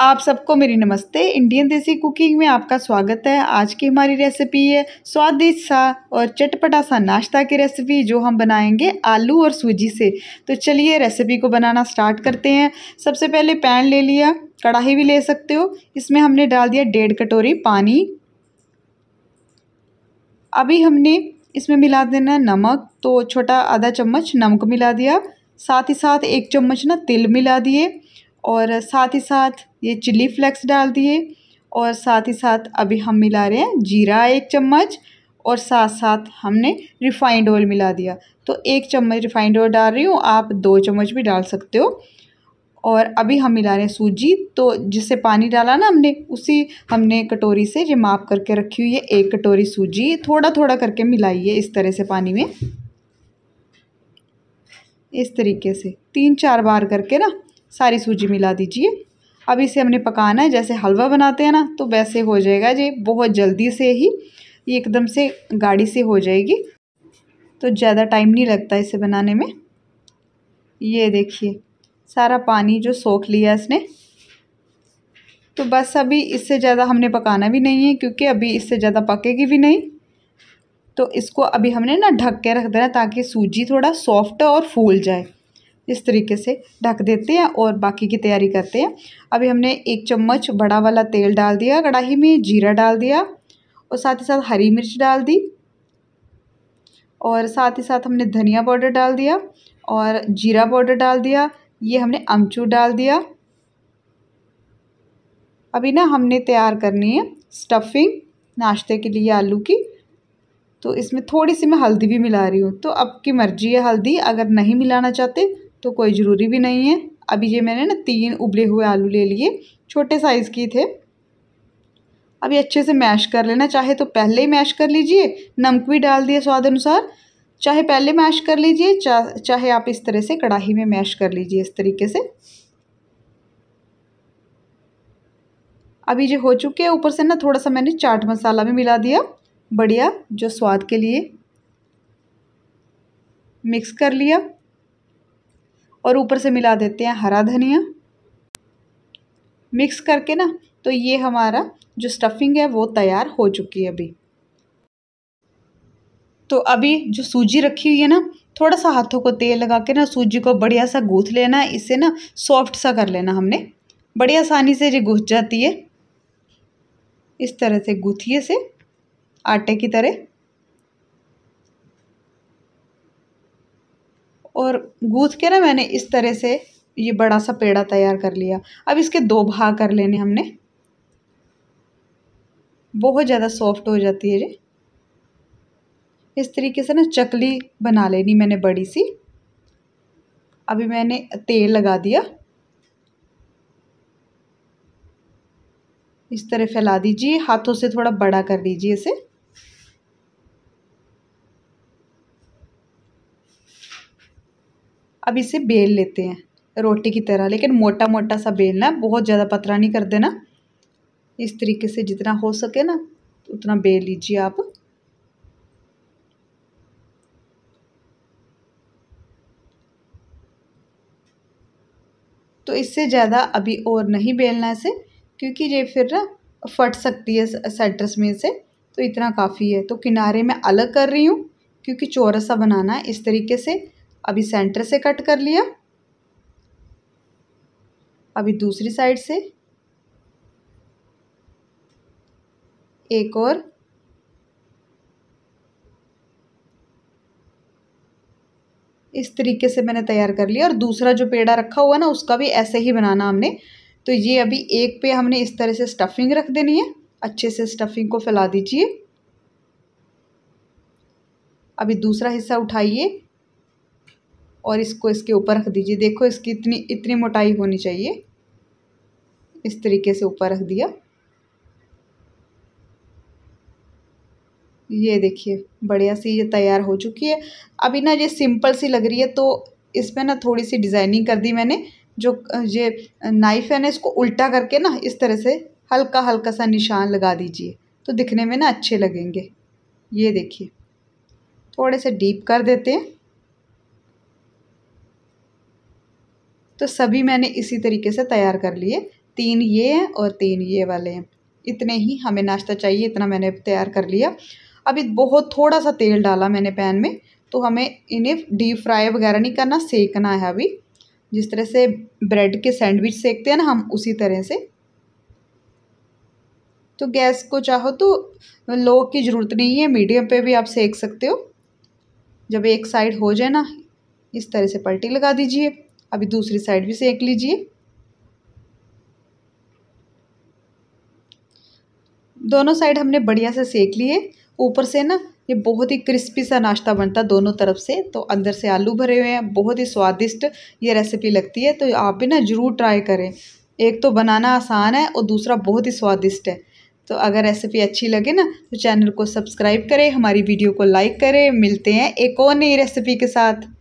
आप सबको मेरी नमस्ते इंडियन देसी कुकिंग में आपका स्वागत है आज की हमारी रेसिपी है स्वादिष्ट सा और चटपटा सा नाश्ता की रेसिपी जो हम बनाएंगे आलू और सूजी से तो चलिए रेसिपी को बनाना स्टार्ट करते हैं सबसे पहले पैन ले लिया कढ़ाई भी ले सकते हो इसमें हमने डाल दिया डेढ़ कटोरी पानी अभी हमने इसमें मिला देना नमक तो छोटा आधा चम्मच नमक मिला दिया साथ ही साथ एक चम्मच ना तिल मिला दिए और साथ ही साथ ये चिली फ्लेक्स डाल दिए और साथ ही साथ अभी हम मिला रहे हैं जीरा एक चम्मच और साथ साथ हमने रिफाइंड ऑयल मिला दिया तो एक चम्मच रिफाइंड ऑयल डाल रही हूँ आप दो चम्मच भी डाल सकते हो और अभी हम मिला रहे हैं सूजी तो जिससे पानी डाला ना हमने उसी हमने कटोरी से ये माप करके रखी हुई है एक कटोरी सूजी थोड़ा थोड़ा करके मिलाइए इस तरह से पानी में इस तरीके से तीन चार बार करके ना सारी सूजी मिला दीजिए अब इसे हमने पकाना है जैसे हलवा बनाते हैं ना तो वैसे हो जाएगा जी बहुत जल्दी से ही ये एकदम से गाढ़ी से हो जाएगी तो ज़्यादा टाइम नहीं लगता इसे बनाने में ये देखिए सारा पानी जो सोख लिया इसने तो बस अभी इससे ज़्यादा हमने पकाना भी नहीं है क्योंकि अभी इससे ज़्यादा पकेगी भी नहीं तो इसको अभी हमने ना ढक के रख देना ताकि सूजी थोड़ा सॉफ्ट और फूल जाए इस तरीके से ढक देते हैं और बाकी की तैयारी करते हैं अभी हमने एक चम्मच बड़ा वाला तेल डाल दिया कढ़ाही में जीरा डाल दिया और साथ ही साथ हरी मिर्च डाल दी और साथ ही साथ हमने धनिया पाउडर डाल दिया और जीरा पाउडर डाल दिया ये हमने अमचूर डाल दिया अभी ना हमने तैयार करनी है स्टफिंग नाश्ते के लिए आलू की तो इसमें थोड़ी सी मैं हल्दी भी मिला रही हूँ तो आपकी मर्ज़ी है हल्दी अगर नहीं मिलाना चाहते तो कोई ज़रूरी भी नहीं है अभी ये मैंने ना तीन उबले हुए आलू ले लिए छोटे साइज़ के थे अभी अच्छे से मैश कर लेना चाहे तो पहले ही मैश कर लीजिए नमक भी डाल दिया स्वाद अनुसार चाहे पहले मैश कर लीजिए चा, चाहे आप इस तरह से कढ़ाही में मैश कर लीजिए इस तरीके से अभी जो हो चुके हैं ऊपर से ना थोड़ा सा मैंने चाट मसाला भी मिला दिया बढ़िया जो स्वाद के लिए मिक्स कर लिया और ऊपर से मिला देते हैं हरा धनिया मिक्स करके ना तो ये हमारा जो स्टफिंग है वो तैयार हो चुकी है अभी तो अभी जो सूजी रखी हुई है ना थोड़ा सा हाथों को तेल लगा के ना सूजी को बढ़िया सा गूँथ लेना इसे ना सॉफ्ट सा कर लेना हमने बड़ी आसानी से ये गूँथ जाती है इस तरह से गूँथिए से आटे की तरह और गूँथ के ना मैंने इस तरह से ये बड़ा सा पेड़ा तैयार कर लिया अब इसके दो भाग कर लेने हमने बहुत ज़्यादा सॉफ्ट हो जाती है ये इस तरीके से ना चकली बना लेनी मैंने बड़ी सी अभी मैंने तेल लगा दिया इस तरह फैला दीजिए हाथों से थोड़ा बड़ा कर लीजिए इसे अब इसे बेल लेते हैं रोटी की तरह लेकिन मोटा मोटा सा बेलना बहुत ज़्यादा पतला नहीं कर देना इस तरीके से जितना हो सके ना उतना बेल लीजिए आप तो इससे ज़्यादा अभी और नहीं बेलना इसे क्योंकि ये फिर ना फट सकती है सेंटर्स में से तो इतना काफ़ी है तो किनारे में अलग कर रही हूँ क्योंकि चौरसा बनाना है इस तरीके से अभी सेंटर से कट कर लिया अभी दूसरी साइड से एक और इस तरीके से मैंने तैयार कर लिया और दूसरा जो पेड़ा रखा हुआ ना उसका भी ऐसे ही बनाना हमने तो ये अभी एक पे हमने इस तरह से स्टफिंग रख देनी है अच्छे से स्टफिंग को फैला दीजिए अभी दूसरा हिस्सा उठाइए और इसको इसके ऊपर रख दीजिए देखो इसकी इतनी इतनी मोटाई होनी चाहिए इस तरीके से ऊपर रख दिया ये देखिए बढ़िया सी ये तैयार हो चुकी है अभी ना ये सिंपल सी लग रही है तो इसमें ना थोड़ी सी डिज़ाइनिंग कर दी मैंने जो ये नाइफ़ है ना इसको उल्टा करके ना इस तरह से हल्का हल्का सा निशान लगा दीजिए तो दिखने में ना अच्छे लगेंगे ये देखिए थोड़े से डीप कर देते हैं तो सभी मैंने इसी तरीके से तैयार कर लिए तीन ये हैं और तीन ये वाले हैं इतने ही हमें नाश्ता चाहिए इतना मैंने तैयार कर लिया अभी बहुत थोड़ा सा तेल डाला मैंने पैन में तो हमें इन्हें डीप फ्राई वगैरह नहीं करना सेकना है अभी जिस तरह से ब्रेड के सैंडविच सेकते हैं ना हम उसी तरह से तो गैस को चाहो तो लो की ज़रूरत नहीं है मीडियम पे भी आप सेक सकते हो जब एक साइड हो जाए ना इस तरह से पलटी लगा दीजिए अभी दूसरी साइड भी सेक लीजिए दोनों साइड हमने बढ़िया से सेक लिए ऊपर से ना ये बहुत ही क्रिस्पी सा नाश्ता बनता दोनों तरफ से तो अंदर से आलू भरे हुए हैं बहुत ही स्वादिष्ट ये रेसिपी लगती है तो आप भी ना ज़रूर ट्राई करें एक तो बनाना आसान है और दूसरा बहुत ही स्वादिष्ट है तो अगर रेसिपी अच्छी लगे ना तो चैनल को सब्सक्राइब करें हमारी वीडियो को लाइक करें मिलते हैं एक और नई रेसिपी के साथ